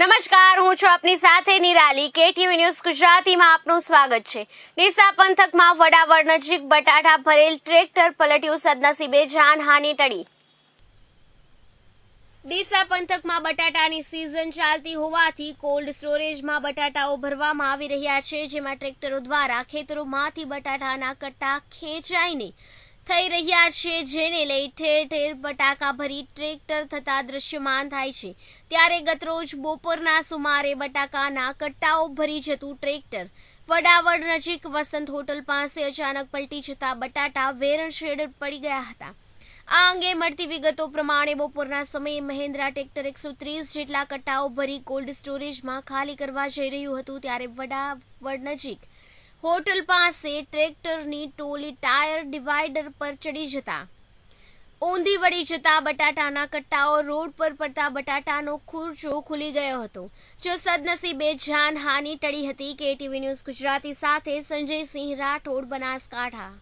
નમસ્કાર હું છું આપની સાથે નિરાલી કેટીવી ન્યૂઝ ગુજરાતીમાં આપનું સ્વાગત છે ડીસા પંથકમાં વડાવડ નજીક બટાટા ભરેલ ટ્રેક્ટર પલટ્યું સદનસીબે જાનહાની ટળી ડીસા પંથકમાં બટાટાની સિઝન ચાલતી હોવાથી કોલ્ડ સ્ટોરેજમાં બટાટાઓ ભરવામાં આવી રહ્યા છે જેમાં ટ્રેક્ટરો દ્વારા ખેતરોમાંથી બટાટાના કટ્ટા ખેંચાઈને થઈ રહ્યા છે જેને લઈ ઠેર ઠેર બટાકા ભરી ટ્રેક્ટર થતા દ્રશ્યમાન થાય છે ત્યારે ગતરોજ બપોરના સુમારે બટાકાના કટ્ટાઓ ભરી જતું ટ્રેક્ટર વડાવડ નજીક વસંત હોટલ પાસે અચાનક પલટી જતા બટાટા વેરણ શેડ પડી ગયા હતા આ અંગે મળતી વિગતો પ્રમાણે બપોરના સમયે મહેન્દ્રા ટ્રેક્ટર એકસો ત્રીસ જેટલા કટ્ટાઓ ભરી કોલ્ડ સ્ટોરેજમાં ખાલી કરવા જઈ રહ્યું હતું ત્યારે વડાવડ નજીક હોટલ પાસે ટ્રેક્ટરની ટોલી ટાયર ડિવાઈડર પર ચડી જતા ઊંધી વળી જતા બટાટાના કટ્ટાઓ રોડ પર પડતા બટાટાનો ખુરચો ખુલી ગયો હતો જો સદનસીબે જાનહાનિ ટળી હતી કેટીવી ન્યૂઝ ગુજરાતી સાથે સંજયસિંહ રાઠોડ બનાસકાંઠા